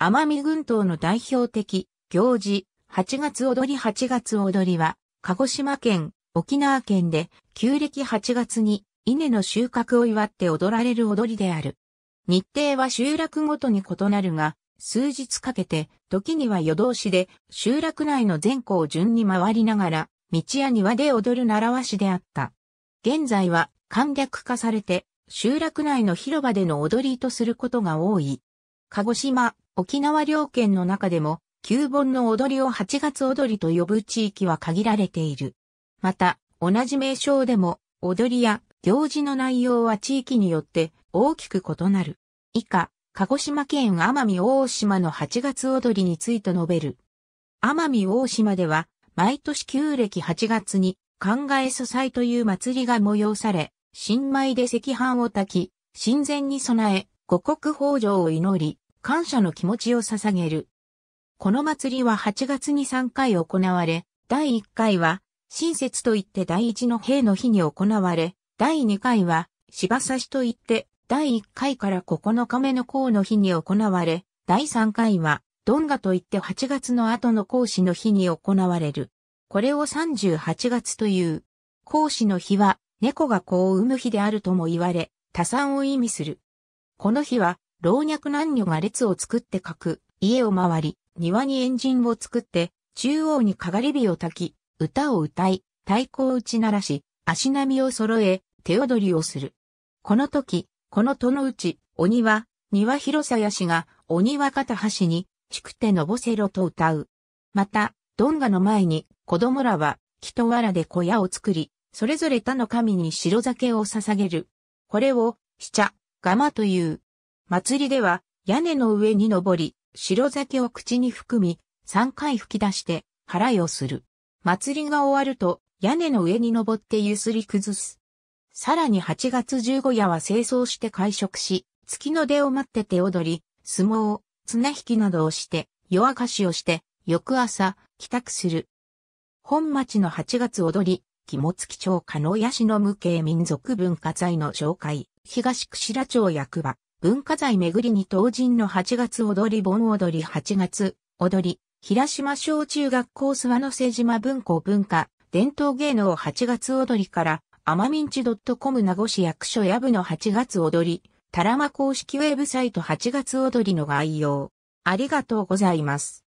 奄美群島の代表的行事、8月踊り8月踊りは、鹿児島県、沖縄県で、旧暦8月に稲の収穫を祝って踊られる踊りである。日程は集落ごとに異なるが、数日かけて、時には夜通しで、集落内の全校順に回りながら、道や庭で踊る習わしであった。現在は簡略化されて、集落内の広場での踊りとすることが多い。鹿児島、沖縄両県の中でも、旧盆の踊りを8月踊りと呼ぶ地域は限られている。また、同じ名称でも、踊りや行事の内容は地域によって大きく異なる。以下、鹿児島県奄美大島の8月踊りについて述べる。奄美大島では、毎年旧暦8月に、考え素祭という祭りが催され、新米で赤飯を炊き、神前に備え、五穀豊穣を祈り、感謝の気持ちを捧げる。この祭りは8月に3回行われ、第1回は、新節といって第1の兵の日に行われ、第2回は、芝差しといって、第1回から9日目の甲の日に行われ、第3回は、ドンガといって8月の後の孔子の日に行われる。これを38月という。孔子の日は、猫が子を産む日であるとも言われ、多産を意味する。この日は、老若男女が列を作って書く、家を回り、庭に円陣を作って、中央にかがり火を焚き、歌を歌い、太鼓を打ち鳴らし、足並みを揃え、手踊りをする。この時、この戸のうち、鬼は、庭広さやしが、鬼は片端に、く手のぼせろと歌う。また、ドンガの前に、子供らは、木と藁で小屋を作り、それぞれ他の神に白酒を捧げる。これを、しちゃ、がまという。祭りでは、屋根の上に登り、白酒を口に含み、3回吹き出して、払いをする。祭りが終わると、屋根の上に登ってゆすり崩す。さらに8月15夜は清掃して会食し、月の出を待って手踊り、相撲、綱引きなどをして、夜明かしをして、翌朝、帰宅する。本町の8月踊り、肝付町加納屋市の無形民族文化財の紹介、東串良町役場。文化財巡りに当人の8月踊り盆踊り8月踊り、平島小中学校諏訪の瀬島文庫文化、伝統芸能8月踊りから、アマミンチ .com 名護市役所やぶの8月踊り、タラマ公式ウェブサイト8月踊りの概要。ありがとうございます。